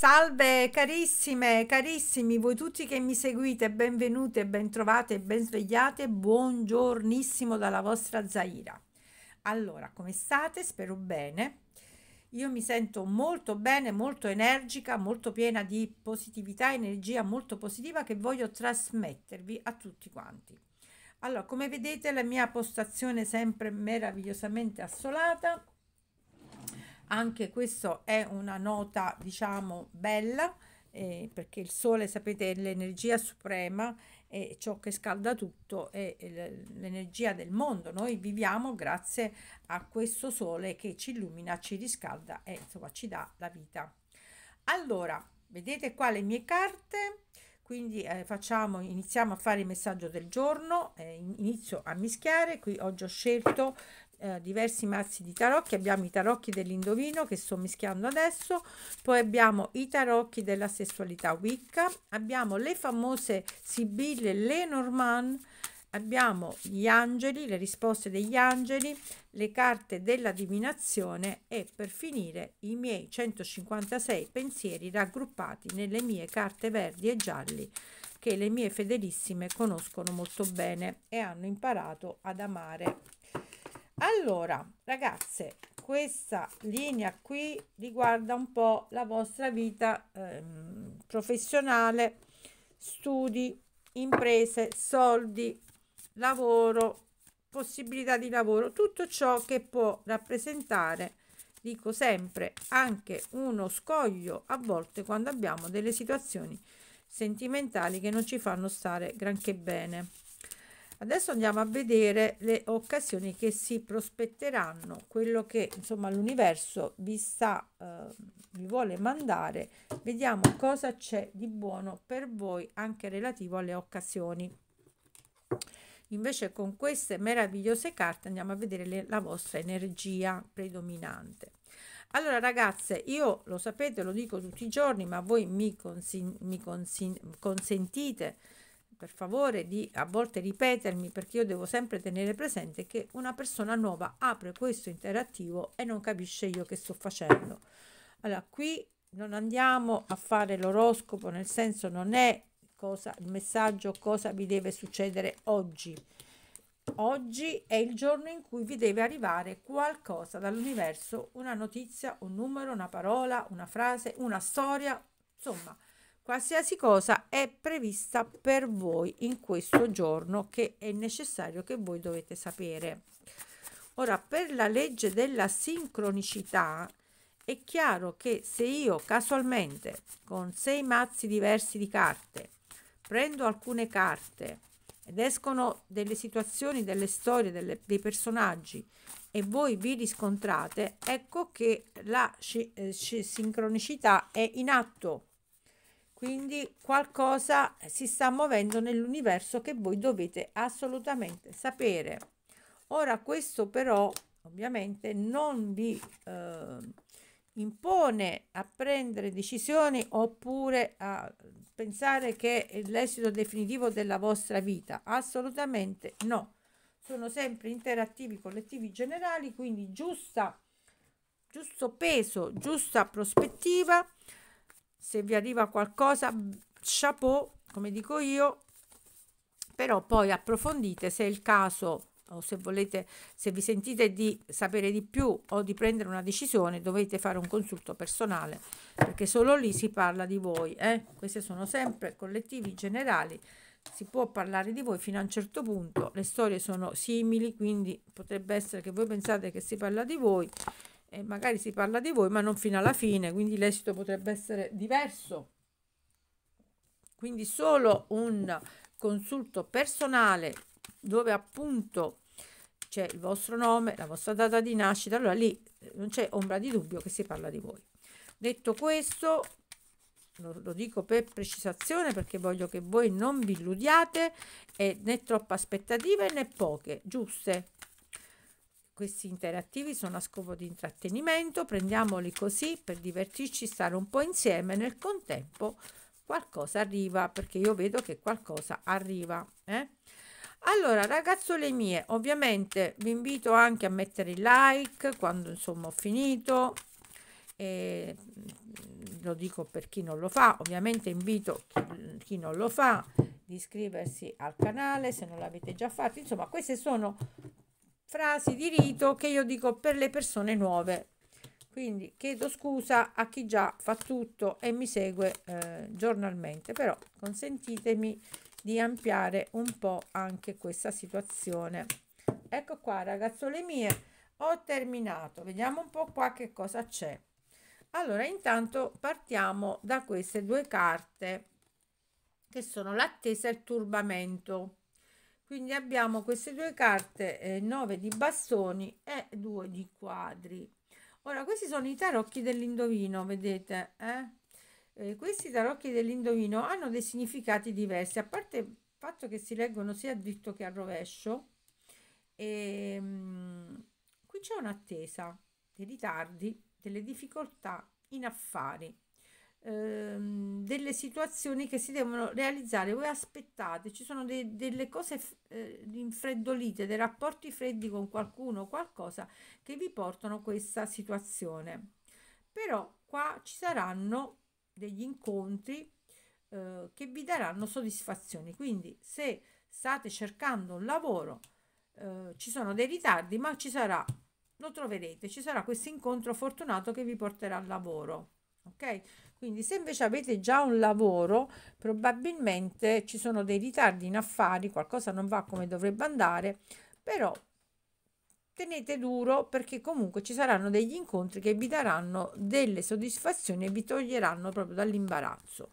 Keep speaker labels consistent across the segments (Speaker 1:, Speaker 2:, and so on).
Speaker 1: Salve carissime, carissimi, voi tutti che mi seguite, benvenute, bentrovate, ben svegliate, buongiornissimo dalla vostra Zaira. Allora, come state? Spero bene. Io mi sento molto bene, molto energica, molto piena di positività, energia molto positiva che voglio trasmettervi a tutti quanti. Allora, come vedete la mia postazione è sempre meravigliosamente assolata anche questo è una nota diciamo bella eh, perché il sole sapete è l'energia suprema e ciò che scalda tutto è l'energia del mondo noi viviamo grazie a questo sole che ci illumina ci riscalda e insomma ci dà la vita allora vedete qua le mie carte quindi eh, facciamo, iniziamo a fare il messaggio del giorno, eh, inizio a mischiare, qui oggi ho scelto eh, diversi mazzi di tarocchi abbiamo i tarocchi dell'indovino che sto mischiando adesso poi abbiamo i tarocchi della sessualità wicca abbiamo le famose sibille Lenormand abbiamo gli angeli le risposte degli angeli le carte della divinazione e per finire i miei 156 pensieri raggruppati nelle mie carte verdi e gialli che le mie fedelissime conoscono molto bene e hanno imparato ad amare allora ragazze questa linea qui riguarda un po la vostra vita ehm, professionale studi imprese soldi lavoro possibilità di lavoro tutto ciò che può rappresentare dico sempre anche uno scoglio a volte quando abbiamo delle situazioni sentimentali che non ci fanno stare granché bene Adesso andiamo a vedere le occasioni che si prospetteranno, quello che insomma l'universo vi sta, eh, vi vuole mandare. Vediamo cosa c'è di buono per voi anche relativo alle occasioni. Invece con queste meravigliose carte andiamo a vedere le, la vostra energia predominante. Allora ragazze, io lo sapete, lo dico tutti i giorni, ma voi mi, consi mi consi consentite per favore di a volte ripetermi perché io devo sempre tenere presente che una persona nuova apre questo interattivo e non capisce io che sto facendo. Allora, qui non andiamo a fare l'oroscopo, nel senso non è cosa, il messaggio cosa vi deve succedere oggi. Oggi è il giorno in cui vi deve arrivare qualcosa dall'universo, una notizia, un numero, una parola, una frase, una storia, insomma Qualsiasi cosa è prevista per voi in questo giorno che è necessario che voi dovete sapere. Ora, per la legge della sincronicità, è chiaro che se io casualmente con sei mazzi diversi di carte prendo alcune carte ed escono delle situazioni, delle storie, delle, dei personaggi e voi vi riscontrate, ecco che la eh, sincronicità è in atto quindi qualcosa si sta muovendo nell'universo che voi dovete assolutamente sapere ora questo però ovviamente non vi eh, impone a prendere decisioni oppure a pensare che è l'esito definitivo della vostra vita assolutamente no sono sempre interattivi collettivi generali quindi giusta giusto peso giusta prospettiva se vi arriva qualcosa chapeau come dico io però poi approfondite se è il caso o se volete se vi sentite di sapere di più o di prendere una decisione dovete fare un consulto personale perché solo lì si parla di voi eh? questi sono sempre collettivi generali si può parlare di voi fino a un certo punto le storie sono simili quindi potrebbe essere che voi pensate che si parla di voi e magari si parla di voi ma non fino alla fine, quindi l'esito potrebbe essere diverso. Quindi solo un consulto personale dove appunto c'è il vostro nome, la vostra data di nascita, allora lì eh, non c'è ombra di dubbio che si parla di voi. Detto questo, lo, lo, dico per precisazione perché voglio che voi non vi illudiate e né troppe aspettative né poche, giuste, questi interattivi sono a scopo di intrattenimento, prendiamoli così per divertirci, stare un po' insieme, nel contempo qualcosa arriva, perché io vedo che qualcosa arriva. Eh? Allora, ragazzole mie, ovviamente vi invito anche a mettere il like quando insomma ho finito, e mm, lo dico per chi non lo fa, ovviamente invito chi non lo fa di iscriversi al canale se non l'avete già fatto. Insomma, queste sono frasi di rito che io dico per le persone nuove. Quindi chiedo scusa a chi già fa tutto e mi segue eh, giornalmente, però consentitemi di ampliare un po' anche questa situazione. Ecco qua ragazzole mie, ho terminato. Vediamo un po' qua che cosa c'è. Allora, intanto partiamo da queste due carte che sono l'attesa e il turbamento quindi abbiamo queste due carte eh, 9 di bastoni e 2 di quadri ora questi sono i tarocchi dell'indovino vedete eh? Eh, questi tarocchi dell'indovino hanno dei significati diversi a parte il fatto che si leggono sia a dritto che a rovescio e, ehm, mh, qui c'è un'attesa dei ritardi delle difficoltà in affari Ehm, delle situazioni che si devono realizzare voi aspettate ci sono de delle cose eh, infreddolite dei rapporti freddi con qualcuno o qualcosa che vi portano a questa situazione però qua ci saranno degli incontri eh, che vi daranno soddisfazioni quindi se state cercando un lavoro eh, ci sono dei ritardi ma ci sarà lo troverete ci sarà questo incontro fortunato che vi porterà al lavoro ok quindi se invece avete già un lavoro, probabilmente ci sono dei ritardi in affari, qualcosa non va come dovrebbe andare, però tenete duro perché comunque ci saranno degli incontri che vi daranno delle soddisfazioni e vi toglieranno proprio dall'imbarazzo.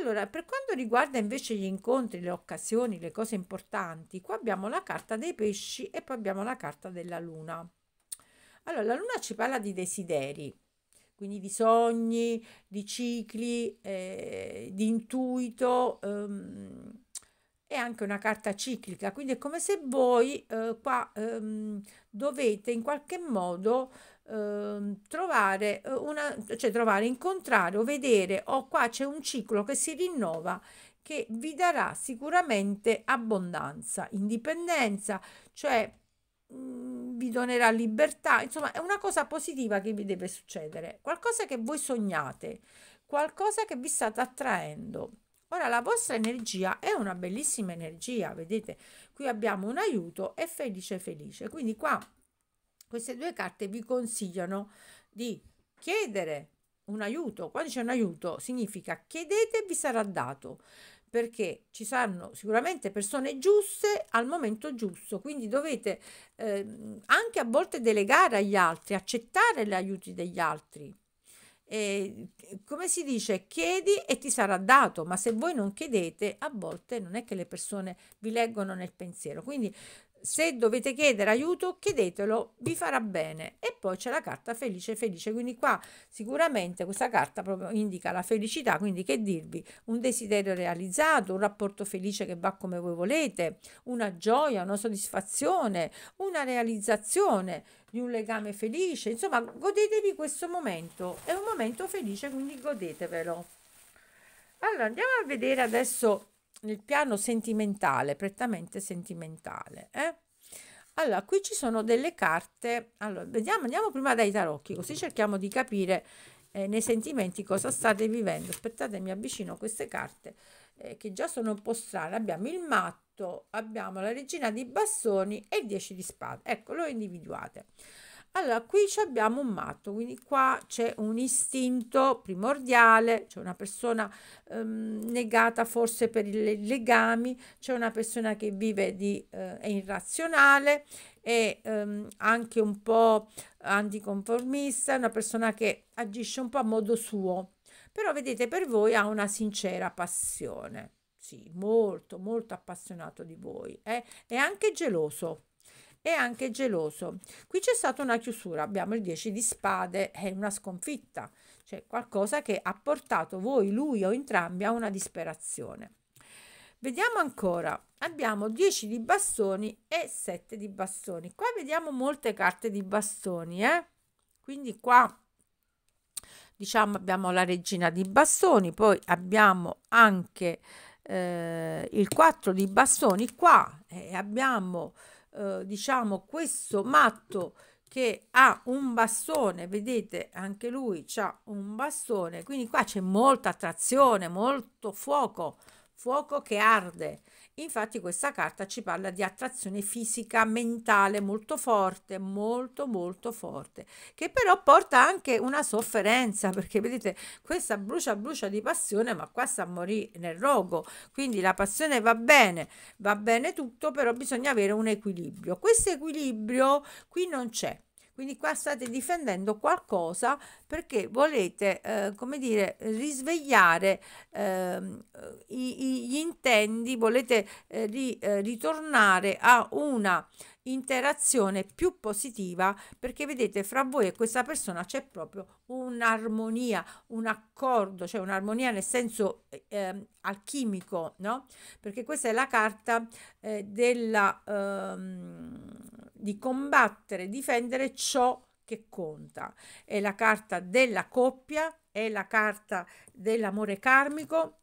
Speaker 1: Allora, per quanto riguarda invece gli incontri, le occasioni, le cose importanti, qua abbiamo la carta dei pesci e poi abbiamo la carta della luna. Allora, la luna ci parla di desideri, quindi di sogni, di cicli, eh, di intuito, ehm, è anche una carta ciclica, quindi è come se voi eh, qua ehm, dovete in qualche modo ehm, trovare, eh, una, cioè trovare, incontrare o vedere, o oh, qua c'è un ciclo che si rinnova che vi darà sicuramente abbondanza, indipendenza, cioè Mm, vi donerà libertà, insomma è una cosa positiva che vi deve succedere, qualcosa che voi sognate, qualcosa che vi state attraendo. Ora la vostra energia è una bellissima energia, vedete, qui abbiamo un aiuto e felice felice, quindi qua queste due carte vi consigliano di chiedere un aiuto, quando c'è un aiuto significa chiedete e vi sarà dato, perché ci saranno sicuramente persone giuste al momento giusto, quindi dovete eh, anche a volte delegare agli altri, accettare gli aiuti degli altri. E, come si dice, chiedi e ti sarà dato, ma se voi non chiedete, a volte non è che le persone vi leggono nel pensiero. Quindi se dovete chiedere aiuto, chiedetelo, vi farà bene. E poi c'è la carta felice felice, quindi qua sicuramente questa carta proprio indica la felicità, quindi che dirvi? Un desiderio realizzato, un rapporto felice che va come voi volete, una gioia, una soddisfazione, una realizzazione di un legame felice, insomma, godetevi questo momento, è un momento felice, quindi godetevelo. Allora, andiamo a vedere adesso nel piano sentimentale, prettamente sentimentale. Eh? Allora, qui ci sono delle carte. Allora, vediamo, andiamo prima dai tarocchi, così cerchiamo di capire eh, nei sentimenti cosa state vivendo. Aspettate, mi avvicino a queste carte eh, che già sono un po' strane. Abbiamo il matto, abbiamo la regina di bastoni e il 10 di spade. Ecco, lo individuate. Allora, qui abbiamo un matto, quindi qua c'è un istinto primordiale, c'è una persona ehm, negata forse per i legami, c'è una persona che vive di, eh, è irrazionale, è ehm, anche un po' anticonformista, una persona che agisce un po' a modo suo, però vedete per voi ha una sincera passione, sì, molto, molto appassionato di voi, eh? è anche geloso e anche geloso. Qui c'è stata una chiusura, abbiamo il 10 di spade, è una sconfitta, cioè qualcosa che ha portato voi, lui o entrambi a una disperazione. Vediamo ancora, abbiamo 10 di bastoni e 7 di bastoni. Qua vediamo molte carte di bastoni, eh? quindi qua diciamo abbiamo la regina di bastoni, poi abbiamo anche eh, il 4 di bastoni qua e eh, abbiamo eh, diciamo questo matto che ha un bastone, vedete anche lui c'ha un bastone, quindi qua c'è molta attrazione, molto fuoco, fuoco che arde. Infatti questa carta ci parla di attrazione fisica mentale molto forte, molto molto forte, che però porta anche una sofferenza, perché vedete questa brucia brucia di passione, ma qua sta a morire nel rogo. Quindi la passione va bene, va bene tutto, però bisogna avere un equilibrio. Questo equilibrio qui non c'è quindi qua state difendendo qualcosa perché volete, eh, come dire, risvegliare eh, i, i, gli intendi, volete eh, ri, eh, ritornare a una interazione più positiva perché vedete fra voi e questa persona c'è proprio un'armonia, un accordo, cioè un'armonia nel senso eh, ehm, alchimico, no? Perché questa è la carta eh, della, ehm, di combattere, difendere ciò che conta. È la carta della coppia, è la carta dell'amore karmico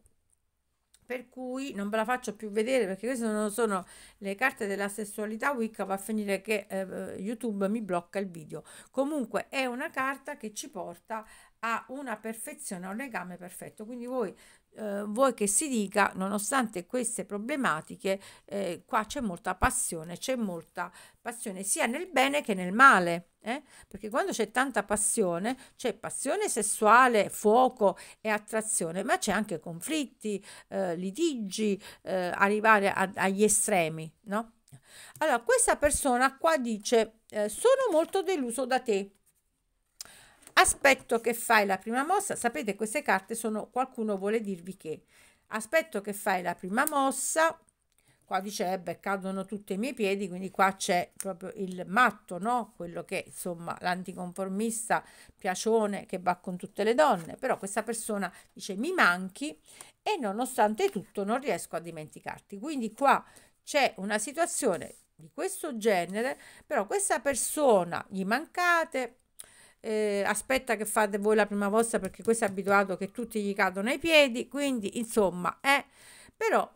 Speaker 1: per cui non ve la faccio più vedere perché queste non sono le carte della sessualità Wicca va a finire che eh, YouTube mi blocca il video comunque è una carta che ci porta a una perfezione a un legame perfetto quindi voi eh, vuoi che si dica nonostante queste problematiche eh, qua c'è molta passione c'è molta passione sia nel bene che nel male eh? perché quando c'è tanta passione, c'è passione sessuale, fuoco e attrazione, ma c'è anche conflitti, eh, litigi, eh, arrivare a, agli estremi, no? Allora, questa persona qua dice, eh, sono molto deluso da te. Aspetto che fai la prima mossa, sapete queste carte sono, qualcuno vuole dirvi che, aspetto che fai la prima mossa, qua dice eh beh cadono tutti i miei piedi, quindi qua c'è proprio il matto, no? quello che insomma l'anticonformista piacione che va con tutte le donne, però questa persona dice mi manchi e nonostante tutto non riesco a dimenticarti, quindi qua c'è una situazione di questo genere, però questa persona gli mancate, eh, aspetta che fate voi la prima volta perché questo è abituato che tutti gli cadono ai piedi, quindi insomma è... Eh, però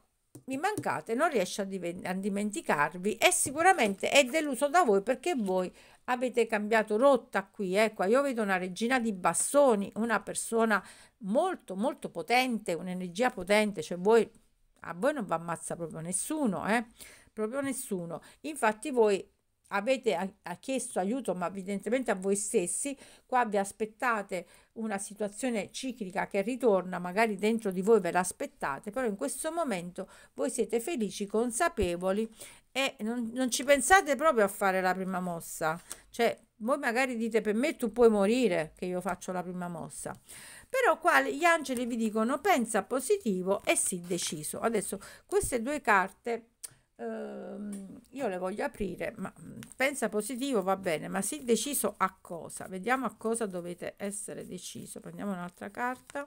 Speaker 1: mi mancate, non riesce a, a dimenticarvi e sicuramente è deluso da voi perché voi avete cambiato rotta qui. Ecco, io vedo una regina di bastoni, una persona molto molto potente, un'energia potente, cioè voi, a voi non vi ammazza proprio nessuno, eh? proprio nessuno. Infatti voi avete a, a chiesto aiuto, ma evidentemente a voi stessi, qua vi aspettate una situazione ciclica che ritorna, magari dentro di voi ve l'aspettate, però in questo momento voi siete felici, consapevoli e non, non ci pensate proprio a fare la prima mossa. Cioè, voi magari dite per me tu puoi morire che io faccio la prima mossa però qua gli angeli vi dicono pensa positivo e si deciso adesso queste due carte ehm, io le voglio aprire, ma pensa positivo va bene, ma sì deciso a cosa? Vediamo a cosa dovete essere deciso. Prendiamo un'altra carta.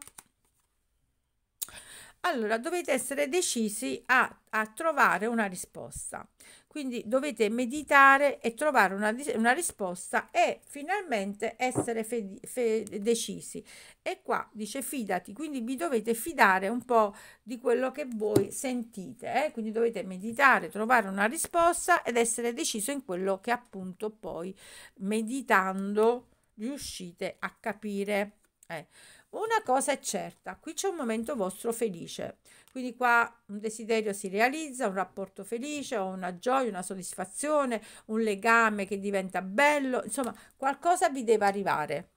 Speaker 1: Allora dovete essere decisi a, a trovare una risposta. Quindi dovete meditare e trovare una, una risposta e finalmente essere fe, fe, decisi. E qua dice fidati, quindi vi dovete fidare un po' di quello che voi sentite. Eh? Quindi dovete meditare, trovare una risposta ed essere deciso in quello che appunto poi meditando riuscite a capire. Eh. Una cosa è certa, qui c'è un momento vostro felice, quindi qua un desiderio si realizza, un rapporto felice, o una gioia, una soddisfazione, un legame che diventa bello, insomma qualcosa vi deve arrivare.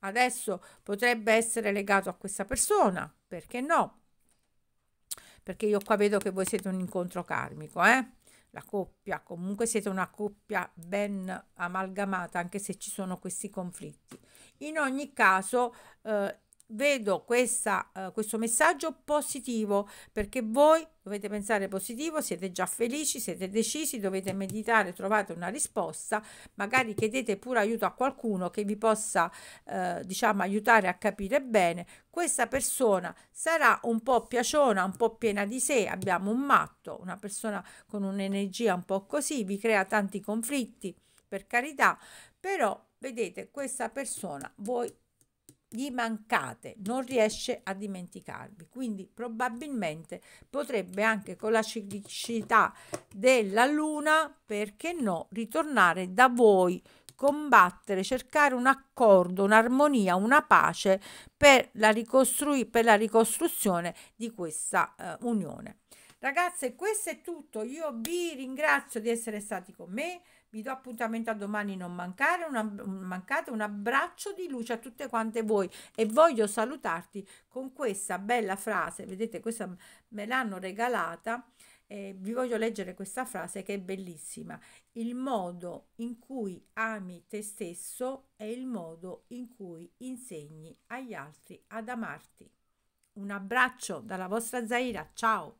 Speaker 1: Adesso potrebbe essere legato a questa persona, perché no? Perché io qua vedo che voi siete un incontro karmico, eh? la coppia, comunque siete una coppia ben amalgamata anche se ci sono questi conflitti in ogni caso, eh, vedo questa, uh, questo messaggio positivo perché voi dovete pensare positivo, siete già felici, siete decisi, dovete meditare, trovate una risposta, magari chiedete pure aiuto a qualcuno che vi possa uh, diciamo aiutare a capire bene. Questa persona sarà un po' piaciona, un po' piena di sé, abbiamo un matto, una persona con un'energia un po' così, vi crea tanti conflitti, per carità, però vedete questa persona voi gli mancate, non riesce a dimenticarvi, quindi probabilmente potrebbe anche con la ciclicità della luna, perché no, ritornare da voi, combattere, cercare un accordo, un'armonia, una pace per la, per la ricostruzione di questa eh, unione. Ragazze, questo è tutto. Io vi ringrazio di essere stati con me. Vi do appuntamento a domani, non mancare, una, mancate un abbraccio di luce a tutte quante voi e voglio salutarti con questa bella frase. Vedete, questa me l'hanno regalata. Eh, vi voglio leggere questa frase che è bellissima. Il modo in cui ami te stesso è il modo in cui insegni agli altri ad amarti. Un abbraccio dalla vostra Zaira, ciao!